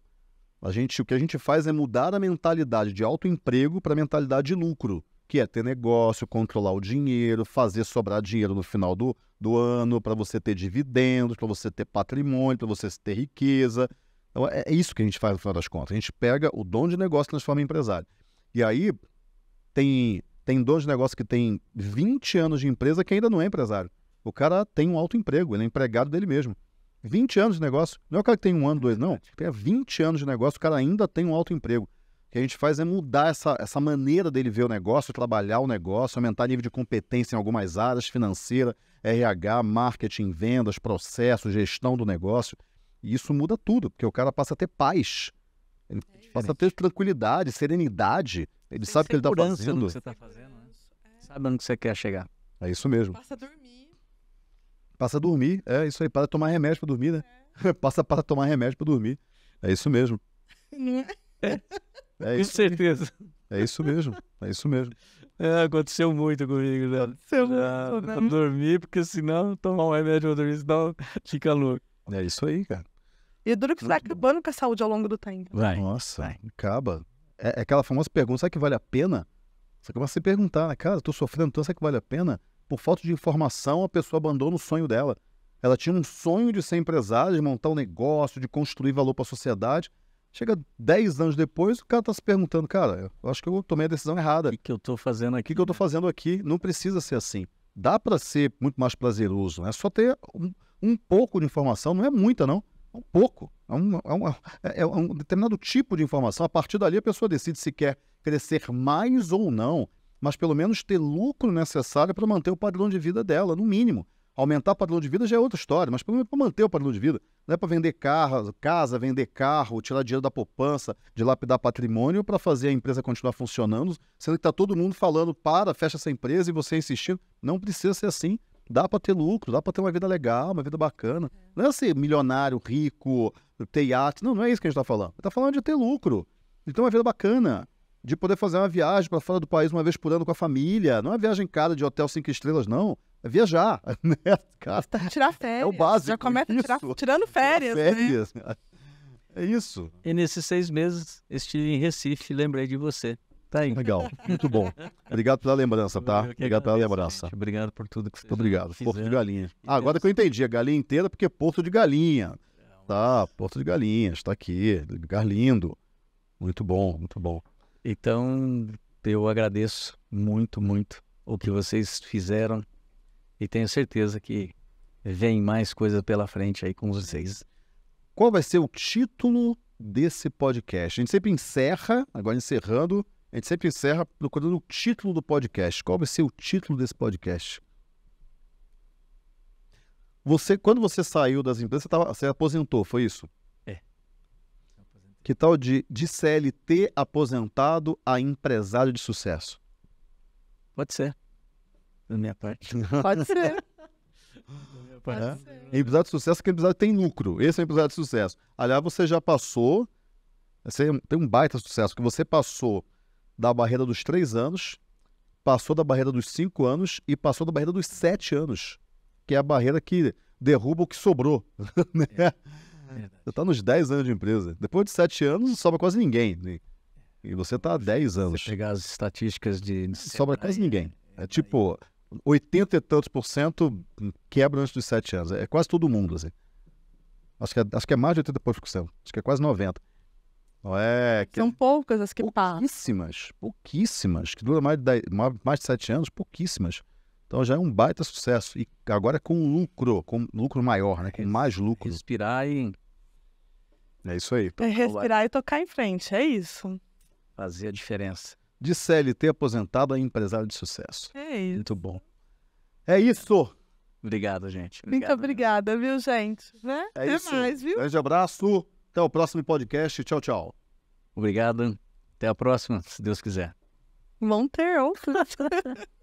A gente, o que a gente faz é mudar a mentalidade de autoemprego para a mentalidade de lucro, que é ter negócio, controlar o dinheiro, fazer sobrar dinheiro no final do, do ano, para você ter dividendos, para você ter patrimônio, para você ter riqueza. Então, é, é isso que a gente faz no final das contas. A gente pega o dono de negócio e transforma em empresário. E aí tem tem dois negócios que tem 20 anos de empresa que ainda não é empresário. O cara tem um alto emprego, ele é empregado dele mesmo. 20 anos de negócio. Não é o cara que tem um ano, é dois, não. Tem 20 anos de negócio, o cara ainda tem um alto emprego. O que a gente faz é mudar essa, essa maneira dele ver o negócio, trabalhar o negócio, aumentar nível de competência em algumas áreas, financeira, RH, marketing, vendas, processo, gestão do negócio. E isso muda tudo, porque o cara passa a ter paz, ele é passa a ter tranquilidade, serenidade. Ele Tem sabe o que ele está fazendo. Que você tá fazendo né? Sabe onde você quer chegar. É isso mesmo. Passa a dormir. Passa a dormir, é isso aí. Para tomar remédio para dormir, né? É. (laughs) Passa para tomar remédio para dormir. É isso mesmo. (laughs) Não é? (laughs) é isso. Com certeza. É isso mesmo, é isso mesmo. É, aconteceu muito comigo, né? Aconteceu muito, né? Dormir, porque senão tomar um remédio pra dormir, senão fica louco. É isso aí, cara. E duro que vai tá acabando com a saúde ao longo do tempo. Vai. Nossa, vai. acaba. É, é aquela famosa pergunta, será que vale a pena? Você começa a se perguntar, né? cara, estou sofrendo tanto, será que vale a pena? Por falta de informação, a pessoa abandona o sonho dela. Ela tinha um sonho de ser empresária, de montar um negócio, de construir valor para a sociedade. Chega 10 anos depois, o cara está se perguntando, cara, eu acho que eu tomei a decisão errada. O que, que, eu estou fazendo aqui? O que, que eu estou fazendo aqui? Não precisa ser assim. Dá para ser muito mais prazeroso, né? Só ter um, um pouco de informação, não é muita, não. É um pouco. É um, é, um, é, é um, determinado tipo de informação. A partir dali, a pessoa decide se quer crescer mais ou não, mas pelo menos ter lucro necessário para manter o padrão de vida dela, no mínimo. Aumentar o padrão de vida já é outra história, mas pelo menos para manter o padrão de vida. Não é para vender carro, casa, vender carro, tirar dinheiro da poupança, dilapidar patrimônio para fazer a empresa continuar funcionando, sendo que está todo mundo falando para, fecha essa empresa e você insistindo. Não precisa ser assim dá para ter lucro, dá para ter uma vida legal, uma vida bacana. Não é ser milionário, rico, ter iate. Não, não é isso que a gente está falando. Está falando de ter lucro, de ter uma vida bacana, de poder fazer uma viagem para fora do país uma vez por ano com a família. Não é viagem cara de hotel cinco estrelas, não. É viajar, (laughs) né, cara? Tá, tirar férias. É o básico. Já começa tirar, tirando férias. Tirar né? férias. Né? É isso. E nesses seis meses estive em Recife, lembrei de você. Tem. Tá, Legal, (laughs) muito bom. Obrigado pela lembrança, tá? Obrigado pela lembrança. Gente. Obrigado por tudo que você Obrigado. Porto de galinha. Ah, agora que eu entendi, a é galinha inteira, porque é porto de galinha. Tá, porto de galinha, está aqui, lugar lindo. Muito bom, muito bom. Então, eu agradeço muito, muito o que vocês fizeram e tenho certeza que vem mais coisa pela frente aí com vocês. Qual vai ser o título desse podcast? A gente sempre encerra, agora encerrando, a gente sempre encerra procurando o título do podcast. Qual vai ser o título desse podcast? Você, quando você saiu das empresas, você, tava, você aposentou, foi isso? É. Que tal de, de CLT aposentado a empresário de sucesso? Pode ser. Da minha parte. (laughs) Pode ser. (laughs) Pode é. ser. Empresário de sucesso que empresário tem lucro. Esse é um empresário de sucesso. Aliás, você já passou. Você é tem um baita sucesso que você passou da barreira dos três anos, passou da barreira dos cinco anos e passou da barreira dos sete anos, que é a barreira que derruba o que sobrou. (laughs) Né? É, você está nos 10 anos de empresa. Depois de 7 anos, não sobra quase ninguém. Né? E você está há 10 anos. Você pegar as estatísticas de. Sobra quase é ninguém. É tipo, 80 e tantos por cento quebra antes dos 7 anos. É quase todo mundo. Assim. Acho, que é, acho que é mais de 80 por cento. Acho que é quase 90. Não é? Que... São poucas as que passam. Pouquíssimas, pouquíssimas que duram mais de, 10, mais de sete anos, pouquíssimas. Então já é um baita sucesso. E agora é com lucro, com lucro maior, né? Com mais lucro. Respirar e. É isso aí. É respirar e tocar em frente, é isso. Fazer a diferença. De CLT aposentado a empresário de sucesso. É isso. Muito bom. É isso. Obrigado, gente. Obrigado, Muito né? obrigada, viu, gente? Né? É Até isso. mais, viu? Grande abraço. Até o próximo podcast. Tchau, tchau. Obrigado. Até a próxima, se Deus quiser. Vão ter outros. (laughs)